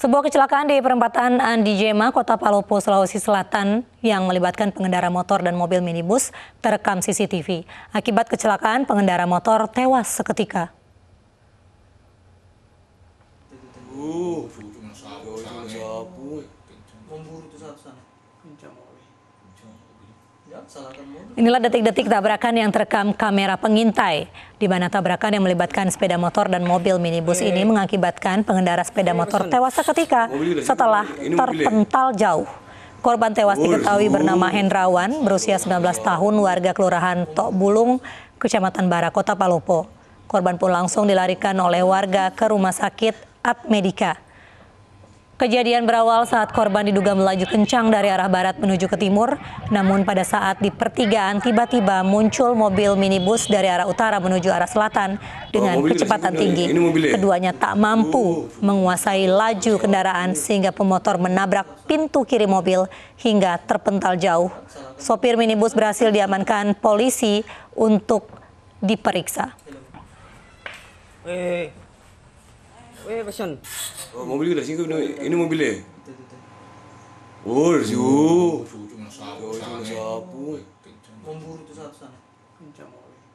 Sebuah kecelakaan di perempatan Andijema, Kota Palopo, Sulawesi Selatan yang melibatkan pengendara motor dan mobil minibus terekam CCTV. Akibat kecelakaan, pengendara motor tewas seketika. Inilah detik-detik tabrakan yang terekam kamera pengintai, di mana tabrakan yang melibatkan sepeda motor dan mobil minibus eh. ini mengakibatkan pengendara sepeda eh, motor tewas seketika setelah ya? terpental jauh. Korban tewas oh, diketahui bernama Hendrawan, berusia 19 tahun, warga Kelurahan Tok Bulung, Kecamatan Bara, Kota Palopo. Korban pun langsung dilarikan oleh warga ke Rumah Sakit Atmedika. Medika. Kejadian berawal saat korban diduga melaju kencang dari arah barat menuju ke timur, namun pada saat di pertigaan tiba-tiba muncul mobil minibus dari arah utara menuju arah selatan dengan oh, kecepatan tinggi. Ya? Keduanya tak mampu oh. menguasai laju kendaraan sehingga pemotor menabrak pintu kiri mobil hingga terpental jauh. Sopir minibus berhasil diamankan polisi untuk diperiksa. hey. Hey, Oh, mobil dari sini ini ini mobilnya. Oh, dari situ. Oh, cuma sapu. Memburu tuh satu sana. Kencang.